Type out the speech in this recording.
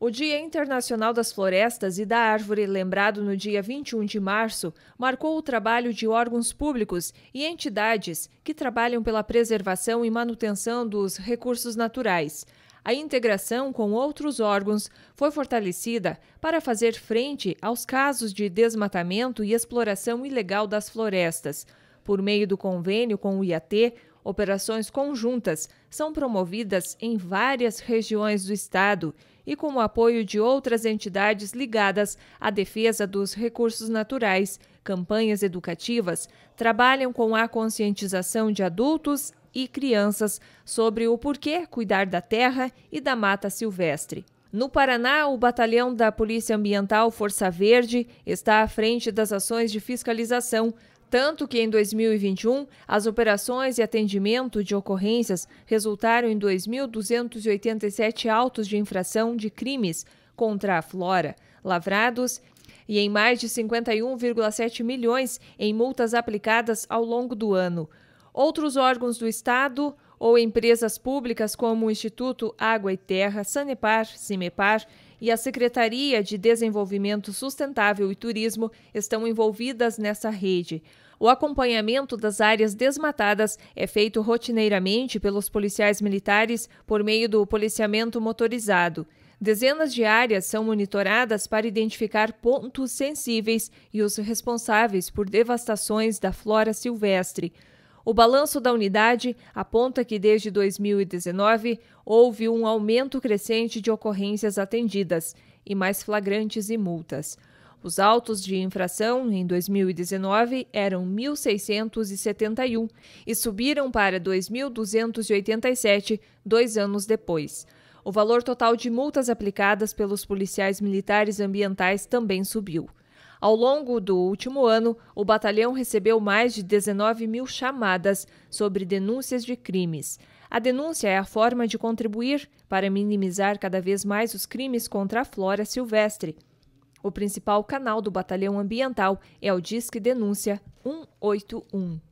O Dia Internacional das Florestas e da Árvore, lembrado no dia 21 de março, marcou o trabalho de órgãos públicos e entidades que trabalham pela preservação e manutenção dos recursos naturais. A integração com outros órgãos foi fortalecida para fazer frente aos casos de desmatamento e exploração ilegal das florestas. Por meio do convênio com o IAT, Operações conjuntas são promovidas em várias regiões do estado e com o apoio de outras entidades ligadas à defesa dos recursos naturais, campanhas educativas trabalham com a conscientização de adultos e crianças sobre o porquê cuidar da terra e da mata silvestre. No Paraná, o batalhão da Polícia Ambiental Força Verde está à frente das ações de fiscalização tanto que em 2021, as operações e atendimento de ocorrências resultaram em 2.287 autos de infração de crimes contra a flora, lavrados e em mais de 51,7 milhões em multas aplicadas ao longo do ano. Outros órgãos do Estado ou empresas públicas como o Instituto Água e Terra, Sanepar, Cimepar e a Secretaria de Desenvolvimento Sustentável e Turismo estão envolvidas nessa rede. O acompanhamento das áreas desmatadas é feito rotineiramente pelos policiais militares por meio do policiamento motorizado. Dezenas de áreas são monitoradas para identificar pontos sensíveis e os responsáveis por devastações da flora silvestre. O balanço da unidade aponta que desde 2019 houve um aumento crescente de ocorrências atendidas e mais flagrantes e multas. Os autos de infração em 2019 eram 1.671 e subiram para 2.287 dois anos depois. O valor total de multas aplicadas pelos policiais militares ambientais também subiu. Ao longo do último ano, o batalhão recebeu mais de 19 mil chamadas sobre denúncias de crimes. A denúncia é a forma de contribuir para minimizar cada vez mais os crimes contra a flora silvestre. O principal canal do Batalhão Ambiental é o Disque Denúncia 181.